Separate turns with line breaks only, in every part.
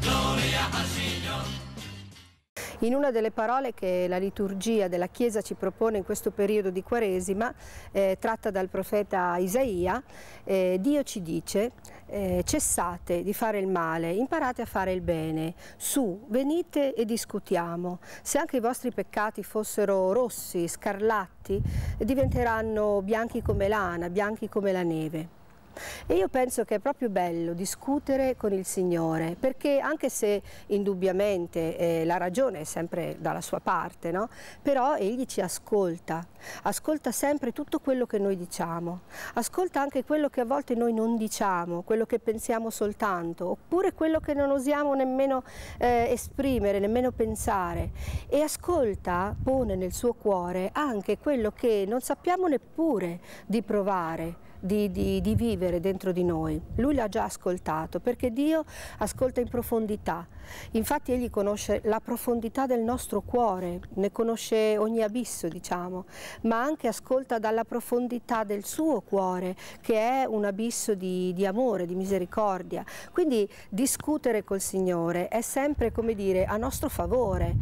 gloria al Signore. In una delle parole che la liturgia della Chiesa ci propone in questo periodo di Quaresima, eh, tratta dal profeta Isaia, eh, Dio ci dice eh, cessate di fare il male, imparate a fare il bene, su, venite e discutiamo. Se anche i vostri peccati fossero rossi, scarlatti, diventeranno bianchi come lana, bianchi come la neve. E io penso che è proprio bello discutere con il Signore, perché anche se indubbiamente eh, la ragione è sempre dalla sua parte, no? però Egli ci ascolta, ascolta sempre tutto quello che noi diciamo, ascolta anche quello che a volte noi non diciamo, quello che pensiamo soltanto, oppure quello che non osiamo nemmeno eh, esprimere, nemmeno pensare, e ascolta, pone nel suo cuore anche quello che non sappiamo neppure di provare di, di, di vivere dentro di noi. Lui l'ha già ascoltato perché Dio ascolta in profondità. Infatti egli conosce la profondità del nostro cuore, ne conosce ogni abisso diciamo, ma anche ascolta dalla profondità del suo cuore che è un abisso di, di amore, di misericordia. Quindi discutere col Signore è sempre come dire a nostro favore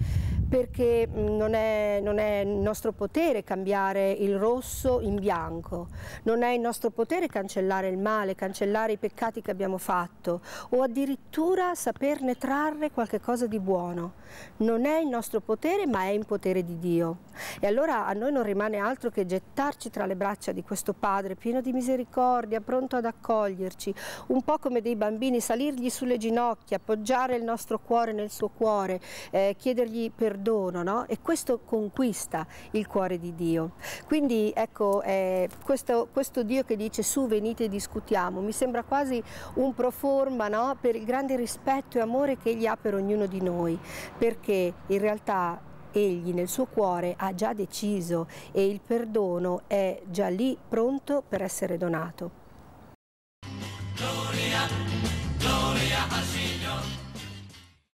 perché mm, non è, non è nostro potere cambiare il rosso in bianco, non è il nostro potere cancellare il male, cancellare i peccati che abbiamo fatto o addirittura saperne trarre qualcosa di buono. Non è il nostro potere ma è in potere di Dio. E allora a noi non rimane altro che gettarci tra le braccia di questo Padre pieno di misericordia, pronto ad accoglierci, un po' come dei bambini, salirgli sulle ginocchia, appoggiare il nostro cuore nel suo cuore, eh, chiedergli perdono, no? E questo conquista il cuore di Dio. Quindi ecco, eh, questo, questo, Dio che dice su venite e discutiamo, mi sembra quasi un proforma no? per il grande rispetto e amore che egli ha per ognuno di noi, perché in realtà egli nel suo cuore ha già deciso e il perdono è già lì pronto per essere donato.